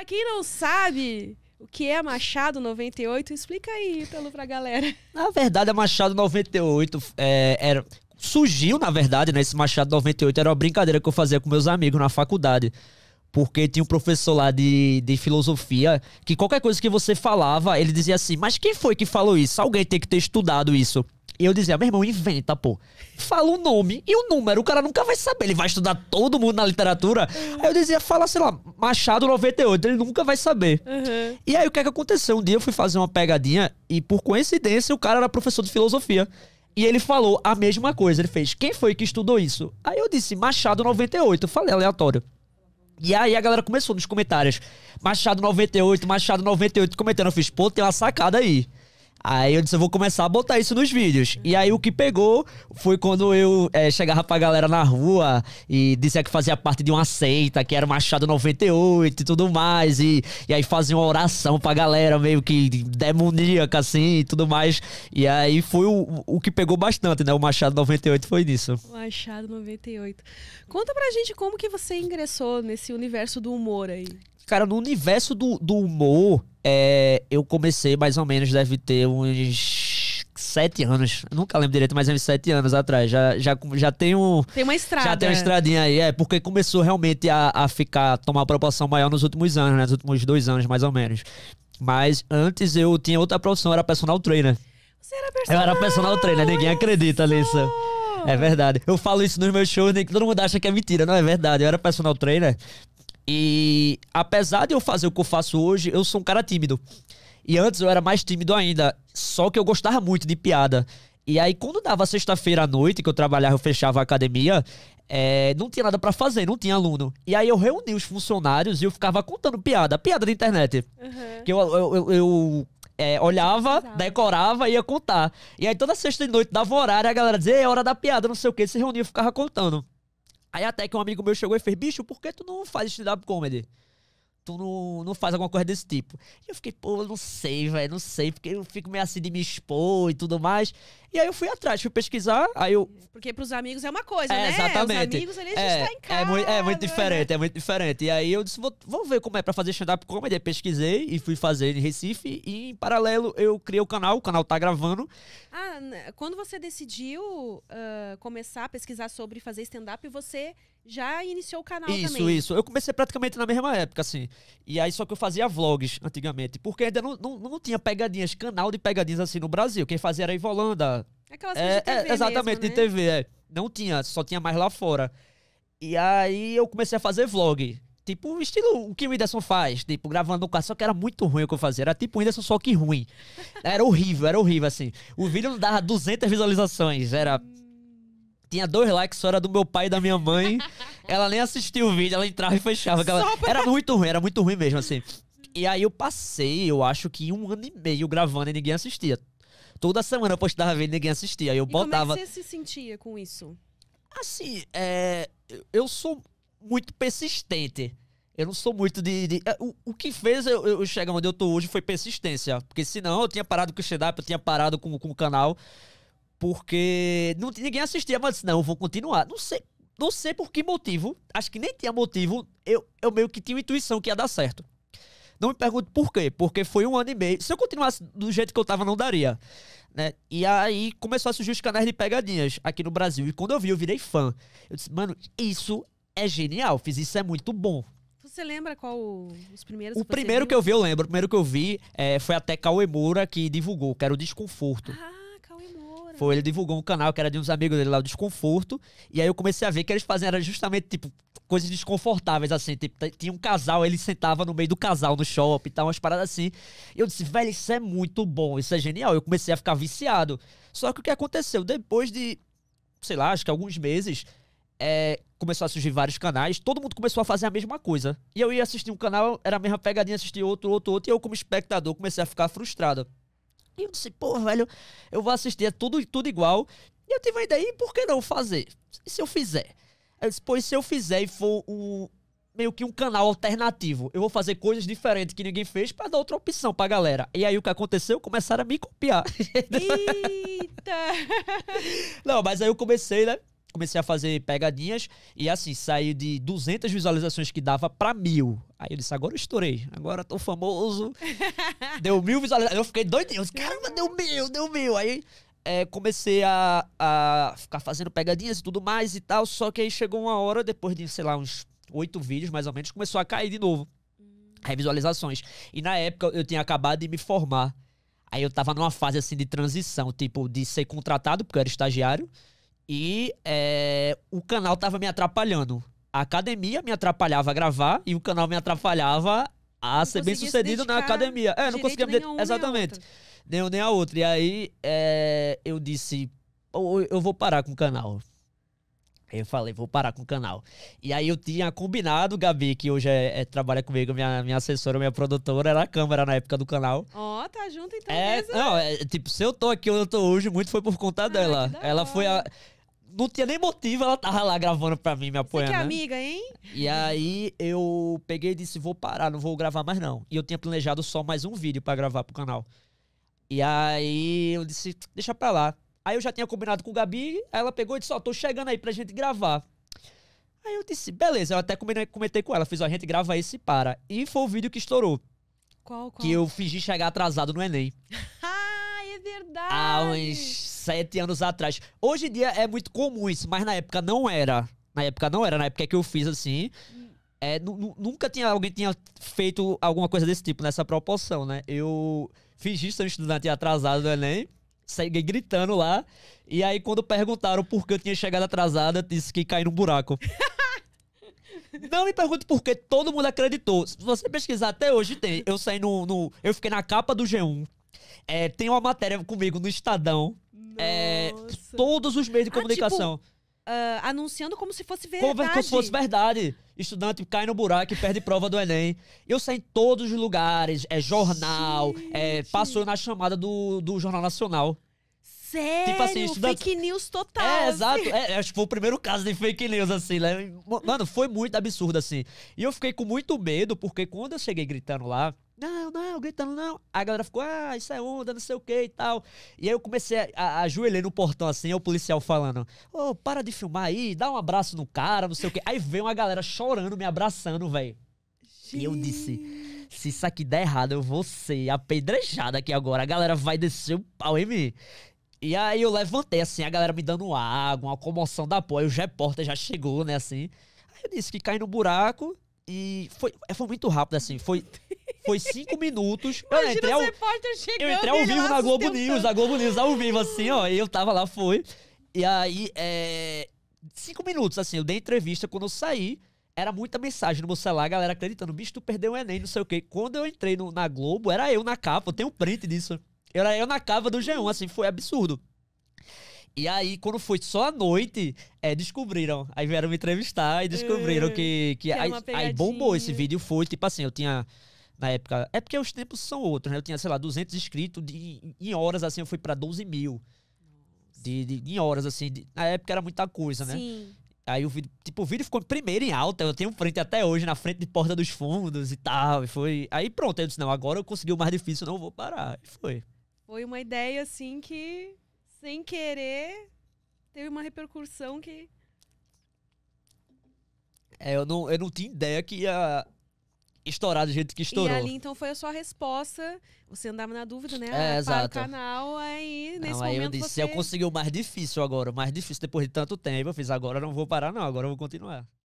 Para quem não sabe, o que é Machado 98? Explica aí, Ítalo, pra galera. Na verdade, a é Machado 98 é, era, surgiu, na verdade, né? Esse Machado 98 era uma brincadeira que eu fazia com meus amigos na faculdade. Porque tinha um professor lá de, de filosofia que qualquer coisa que você falava, ele dizia assim: Mas quem foi que falou isso? Alguém tem que ter estudado isso. E eu dizia, meu irmão, inventa, pô. Fala o nome e o número, o cara nunca vai saber. Ele vai estudar todo mundo na literatura. Aí eu dizia, fala, sei lá, Machado 98, ele nunca vai saber. Uhum. E aí o que é que aconteceu? Um dia eu fui fazer uma pegadinha e, por coincidência, o cara era professor de filosofia. E ele falou a mesma coisa. Ele fez, quem foi que estudou isso? Aí eu disse, Machado 98. Eu falei aleatório. E aí a galera começou nos comentários, Machado 98, Machado 98, comentando. Eu fiz, pô, tem uma sacada aí. Aí eu disse, eu vou começar a botar isso nos vídeos. E aí o que pegou foi quando eu é, chegava pra galera na rua e dizia que fazia parte de uma seita, que era Machado 98 e tudo mais. E, e aí fazia uma oração pra galera, meio que demoníaca, assim, e tudo mais. E aí foi o, o que pegou bastante, né? O Machado 98 foi nisso. Machado 98. Conta pra gente como que você ingressou nesse universo do humor aí. Cara, no universo do, do humor, é, eu comecei mais ou menos, deve ter uns sete anos. Eu nunca lembro direito, mas uns sete anos atrás. Já, já, já tem um. Tem uma estrada. Já tem uma estradinha aí, é, porque começou realmente a, a ficar, tomar proporção maior nos últimos anos, né? Nos últimos dois anos, mais ou menos. Mas antes eu tinha outra profissão, era personal trainer. Você era personal? Eu era personal trainer, ninguém acredita nisso. É verdade. Eu falo isso nos meus shows, nem que todo mundo acha que é mentira. Não é verdade. Eu era personal trainer e apesar de eu fazer o que eu faço hoje, eu sou um cara tímido. E antes eu era mais tímido ainda, só que eu gostava muito de piada. E aí, quando dava sexta-feira à noite, que eu trabalhava, eu fechava a academia, é, não tinha nada para fazer, não tinha aluno. E aí eu reuni os funcionários e eu ficava contando piada, piada da internet. Uhum. Que eu, eu, eu, eu é, olhava, Exato. decorava e ia contar. E aí toda sexta de noite dava um horário, a galera dizia, é hora da piada, não sei o que, se reunia e ficava contando. Aí até que um amigo meu chegou e fez, bicho, por que tu não faz stand-up comedy? Tu não, não faz alguma coisa desse tipo. E eu fiquei, pô, eu não sei, velho, não sei, porque eu fico meio assim de me expor e tudo mais. E aí eu fui atrás, fui pesquisar, aí eu... Porque pros amigos é uma coisa, é, né? Exatamente. Os amigos ali, a gente é, tá em casa. É, é muito, é né? muito diferente, é muito diferente. E aí eu disse, vou, vamos ver como é pra fazer stand-up comedy. Aí pesquisei e fui fazer em Recife. E em paralelo eu criei o canal, o canal tá gravando. Ah, né, quando você decidiu uh, começar a pesquisar sobre fazer stand-up, você já iniciou o canal isso, também. Isso, Eu comecei praticamente na mesma época, assim. E aí só que eu fazia vlogs antigamente, porque ainda não, não, não tinha pegadinhas, canal de pegadinhas assim no Brasil. Quem fazia era a Ivolanda, Aquelas é, de TV é, Exatamente, mesmo, né? de TV, é. Não tinha, só tinha mais lá fora. E aí eu comecei a fazer vlog. Tipo, estilo o que o Whindersson faz, tipo, gravando no carro, só que era muito ruim o que eu fazia. Era tipo o Whindersson, só que ruim. Era horrível, era horrível, assim. O vídeo não dava 200 visualizações, era... Tinha dois likes, só era do meu pai e da minha mãe. Ela nem assistia o vídeo, ela entrava e fechava. Pra... Era muito ruim, era muito ruim mesmo, assim. E aí eu passei, eu acho que um ano e meio gravando e ninguém assistia. Toda semana eu postava vídeo e ninguém assistia. eu e botava. Como é que você se sentia com isso? Assim, é, eu sou muito persistente. Eu não sou muito de. de é, o, o, que fez eu, eu, chegar onde eu tô hoje foi persistência. Porque senão eu tinha parado com o stand-up, eu tinha parado com, com o canal. Porque não, ninguém assistia, mas disse, não, eu vou continuar. Não sei, não sei por que motivo. Acho que nem tinha motivo. Eu, eu meio que tinha intuição que ia dar certo. Não me pergunte por quê, porque foi um ano e meio. Se eu continuasse do jeito que eu tava, não daria. Né? E aí começou a surgir os canais de pegadinhas aqui no Brasil. E quando eu vi, eu virei fã. Eu disse, mano, isso é genial. Fiz isso, é muito bom. Você lembra qual os primeiros? O primeiro viu? que eu vi, eu lembro. O primeiro que eu vi é, foi até Cauê Moura que divulgou, que era o Desconforto. Ah. Foi, ele divulgou um canal que era de uns amigos dele lá, o Desconforto. E aí eu comecei a ver que eles faziam era justamente, tipo, coisas desconfortáveis, assim. Tipo, tinha um casal, ele sentava no meio do casal no shopping e tal, umas paradas assim. E eu disse, velho, isso é muito bom, isso é genial. Eu comecei a ficar viciado. Só que o que aconteceu? Depois de, sei lá, acho que alguns meses, é, começou a surgir vários canais, todo mundo começou a fazer a mesma coisa. E eu ia assistir um canal, era a mesma pegadinha, assistir outro, outro, outro, e eu, como espectador, comecei a ficar frustrado. E eu disse, pô, velho, eu vou assistir, é tudo, tudo igual. E eu tive a ideia, e por que não fazer? E se eu fizer? Eu disse, pois se eu fizer e for um, meio que um canal alternativo, eu vou fazer coisas diferentes que ninguém fez para dar outra opção pra galera. E aí o que aconteceu? Começaram a me copiar. Eita! não, mas aí eu comecei, né? comecei a fazer pegadinhas e assim, saiu de 200 visualizações que dava para mil. Aí eu disse, agora eu estourei, agora tô famoso. deu mil visualizações. Eu fiquei doidinho, eu disse, caramba, deu mil, deu mil. Aí é, comecei a, a ficar fazendo pegadinhas e tudo mais e tal, só que aí chegou uma hora, depois de, sei lá, uns oito vídeos mais ou menos, começou a cair de novo. as visualizações. E na época eu tinha acabado de me formar. Aí eu tava numa fase assim de transição, tipo, de ser contratado, porque eu era estagiário, e é, o canal tava me atrapalhando. A academia me atrapalhava a gravar e o canal me atrapalhava a não ser bem sucedido se na academia. É, não conseguia me Exatamente. Nem, nem a outra. E aí é, eu disse: eu, vou parar com o canal. Eu falei, vou parar com o canal. E aí eu tinha combinado, Gabi, que hoje é, é, trabalha comigo, minha, minha assessora, minha produtora, era a câmera na época do canal. Ó, oh, tá junto então. É, mesmo. não, é, tipo, se eu tô aqui onde eu tô hoje, muito foi por conta ah, dela. Ela foi a não tinha nem motivo, ela tava lá gravando pra mim, me apoiando. Você que é né? amiga, hein? E aí eu peguei e disse: vou parar, não vou gravar mais não. E eu tinha planejado só mais um vídeo para gravar pro canal. E aí eu disse: deixa pra lá. Aí eu já tinha combinado com o Gabi, aí ela pegou e disse: ó, oh, tô chegando aí pra gente gravar. Aí eu disse: beleza, eu até comentei com ela, fiz: ó, a gente grava esse e para. E foi o vídeo que estourou. Qual, qual? Que eu fingi chegar atrasado no Enem. verdade! Há uns sete anos atrás. Hoje em dia é muito comum isso, mas na época não era. Na época não era, na época que eu fiz assim. Hum. É, nunca tinha alguém tinha feito alguma coisa desse tipo, nessa proporção, né? Eu fingi ser um estudante atrasado do Enem, saí gritando lá. E aí, quando perguntaram por que eu tinha chegado atrasada disse que caí num buraco. Não me pergunte por que todo mundo acreditou. Se você pesquisar até hoje, tem. Eu saí no. no eu fiquei na capa do G1. É, tem uma matéria comigo no Estadão. É, todos os meios de ah, comunicação. Tipo, ah, tipo... Uh, anunciando como se fosse verdade. Como, como se fosse verdade. Estudante cai no buraco e perde prova do Enem. Eu saí em todos os lugares, é jornal, é, passou na chamada do, do Jornal Nacional. Sério? Tipo assim, estudante... Fake news total. É, assim. exato. É, é, acho que foi o primeiro caso de fake news, assim, né? Mano, foi muito absurdo, assim. E eu fiquei com muito medo, porque quando eu cheguei gritando lá, não, não, gritando, não. Aí a galera ficou, ah, isso é onda, não sei o que e tal. E aí eu comecei a, a ajoelhei no portão assim, o policial falando, ô, oh, para de filmar aí, dá um abraço no cara, não sei o que. Aí veio uma galera chorando, me abraçando, velho. E eu disse, se isso aqui der errado, eu vou ser apedrejado aqui agora. A galera vai descer o pau em mim. E aí eu levantei, assim, a galera me dando água, uma comoção da porra. Aí o repórter já chegou, né, assim. Aí eu disse que cai no buraco e foi, foi muito rápido, assim. Foi foi cinco minutos. Eu entrei, ao, eu entrei ao vivo na Globo News, a na Globo News, ao vivo, assim, ó. E eu tava lá, foi. E aí, é, cinco minutos, assim, eu dei entrevista. Quando eu saí, era muita mensagem no meu celular, a galera acreditando, bicho, tu perdeu o Enem, não sei o quê. Quando eu entrei no, na Globo, era eu na capa, eu tenho um print disso. Era eu na capa do G1, assim, foi absurdo. E aí, quando foi só à noite, é, descobriram. Aí vieram me entrevistar e descobriram que. que, que aí, aí bombou esse vídeo. Foi tipo assim: eu tinha na época. É porque os tempos são outros, né? Eu tinha, sei lá, 200 inscritos, de, em horas assim eu fui para 12 mil. De, de, em horas, assim. De, na época era muita coisa, né? Sim. Aí o vídeo, tipo, o vídeo ficou primeiro em alta. Eu tenho frente até hoje na frente de Porta dos Fundos e tal. E foi. Aí pronto, eu disse: não, agora eu consegui o mais difícil, não vou parar. E foi. Foi uma ideia, assim, que, sem querer, teve uma repercussão que. É, eu não, eu não tinha ideia que ia estourar do jeito que estourou. E ali, então, foi a sua resposta. Você andava na dúvida, né? É, exato. Ah, para o canal, aí, nesse não, aí momento, eu disse, você... eu consegui o mais difícil agora, o mais difícil depois de tanto tempo. Eu fiz, agora não vou parar não, agora eu vou continuar.